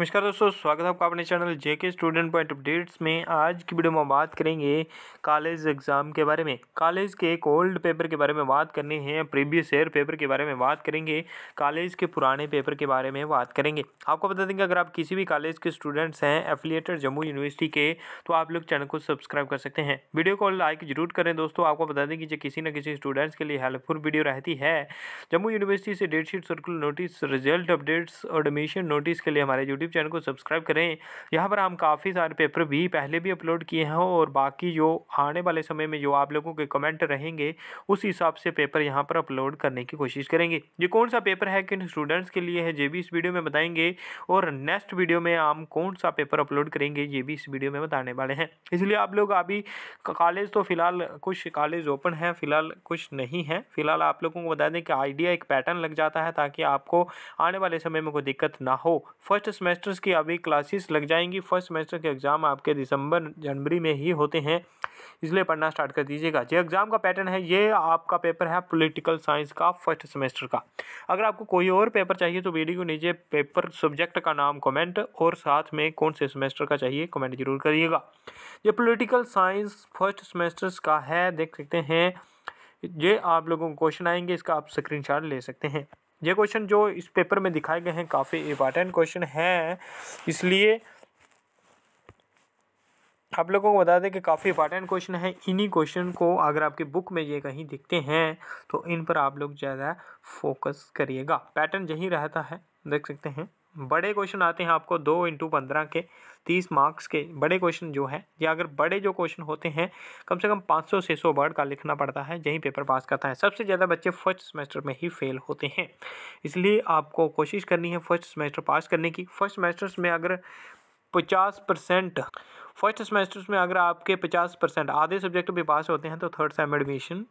नमस्कार दोस्तों स्वागत है आपका अपने channel JK student point updates में आज की वीडियो में बात करेंगे कॉलेज एग्ज़ाम के बारे में कॉलेज के एक ओल्ड पेपर के बारे में बात करनी है प्रीवियस ईयर पेपर के बारे में बात करेंगे कॉलेज के पुराने पेपर के बारे में बात करेंगे आपको बता देंगे अगर आप किसी भी कॉलेज के स्टूडेंट्स हैं एफिलिएटेड जम्मू यूनिवर्सिटी के तो आप लोग चैनल को सब्सक्राइब कर सकते हैं वीडियो को लाइक जरूर करें दोस्तों आपको बता दें कि जो किसी न किसी स्टूडेंट्स के लिए हेल्पफुल वीडियो रहती है जम्मू यूनिवर्सिटी से date sheet circular notice result updates और एडमिशन नोटिस के लिए हमारे यूट्यूब यूट्यूब चैनल को सब्सक्राइब करें यहाँ पर हम काफ़ी सारे पेपर भी पहले भी अपलोड किए हैं और बाकी जो आने वाले समय में जो आप लोगों के कमेंट रहेंगे उस हिसाब से पेपर यहाँ पर अपलोड करने की कोशिश करेंगे ये कौन सा पेपर है किन स्टूडेंट्स के लिए है ये भी इस वीडियो में बताएंगे और नेक्स्ट वीडियो में हम कौन सा पेपर अपलोड करेंगे ये भी इस वीडियो में बताने वाले हैं इसलिए आप लोग अभी कॉलेज तो फिलहाल कुछ कॉलेज ओपन है फिलहाल कुछ नहीं है फिलहाल आप लोगों को बता दें कि आइडिया एक पैटर्न लग जाता है ताकि आपको आने वाले समय में कोई दिक्कत ना हो फर्स्ट सेमेस्टर सेमेस्टर्स की अभी क्लासेस लग जाएंगी फर्स्ट सेमेस्टर के एग्ज़ाम आपके दिसंबर जनवरी में ही होते हैं इसलिए पढ़ना स्टार्ट कर दीजिएगा जो एग्ज़ाम का पैटर्न है ये आपका पेपर है पॉलिटिकल साइंस का फर्स्ट सेमेस्टर का अगर आपको कोई और पेपर चाहिए तो वीडियो नीचे पेपर सब्जेक्ट का नाम कमेंट और साथ में कौन से सेमेस्टर का चाहिए कमेंट जरूर करिएगा ये पोलिटिकल साइंस फर्स्ट सेमेस्टर्स का है देख सकते हैं ये आप लोगों को क्वेश्चन आएंगे इसका आप स्क्रीनशॉट ले सकते हैं ये क्वेश्चन जो इस पेपर में दिखाए गए हैं काफ़ी इंपॉर्टेंट क्वेश्चन हैं इसलिए आप लोगों को बता दें कि काफ़ी इंपॉर्टेंट क्वेश्चन है इन्हीं क्वेश्चन को अगर आपकी बुक में ये कहीं दिखते हैं तो इन पर आप लोग ज़्यादा फोकस करिएगा पैटर्न यही रहता है देख सकते हैं बड़े क्वेश्चन आते हैं आपको दो इंटू पंद्रह के तीस मार्क्स के बड़े क्वेश्चन जो है या अगर बड़े जो क्वेश्चन होते हैं कम से कम पाँच सौ छः सौ वर्ड का लिखना पड़ता है यही पेपर पास करता है सबसे ज़्यादा बच्चे फर्स्ट सेमेस्टर में ही फेल होते हैं इसलिए आपको कोशिश करनी है फर्स्ट सेमेस्टर पास करने की फर्स्ट सेमेस्टर्स में अगर पचास परसेंट फर्स्ट सेमेस्टर्स में अगर आपके पचास परसेंट आधे सब्जेक्ट भी पास होते हैं तो थर्ड सेम एडमिशन